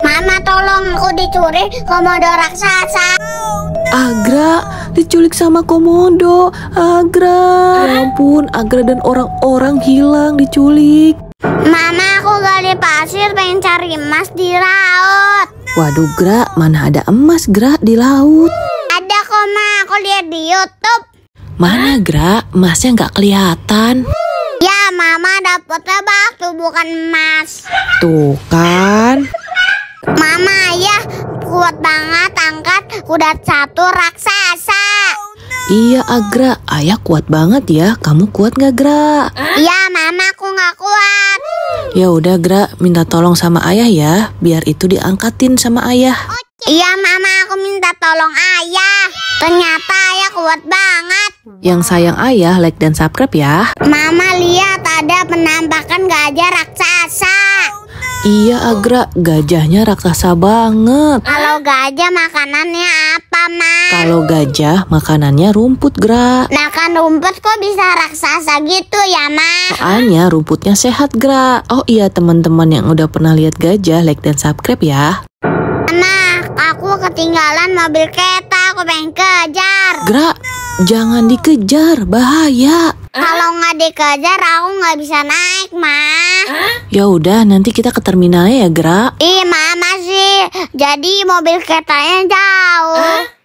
Mama tolong aku dicuri komodo raksasa. Agra diculik sama komodo. Agra, ya ampun, Agra dan orang-orang hilang diculik. Mama aku gali pasir pengen cari emas di laut. Waduh Gra, mana ada emas Gra di laut? Ada kok Ma, aku lihat di YouTube. Mana Gra, emasnya nggak kelihatan. Ya, Mama dapetnya batu bukan emas. Tuh kan kuat banget angkat kuda satu raksasa. Iya Agra, ayah kuat banget ya. Kamu kuat gak Gra? Iya mama, aku gak kuat. Ya udah Gra, minta tolong sama ayah ya, biar itu diangkatin sama ayah. Iya mama, aku minta tolong ayah. Ternyata ayah kuat banget. Yang sayang ayah like dan subscribe ya. Mama lihat ada penampakan gajah raksasa. Iya Agra, gajahnya raksasa banget. Kalau gajah makanannya apa, Ma? Kalau gajah makanannya rumput, Gra. Nah kan rumput kok bisa raksasa gitu ya, Ma? Soalnya rumputnya sehat, Gra. Oh iya teman-teman yang udah pernah lihat gajah, like dan subscribe ya. Ma, nah, aku ketinggalan mobil kereta, aku pengen kejar. Gra, jangan dikejar, bahaya. Kalau nggak dikejar, aku nggak bisa naik, Ma. Ya udah, nanti kita ke terminalnya ya, Gra. Ih, mama sih. Jadi mobil keretanya jauh. Hah?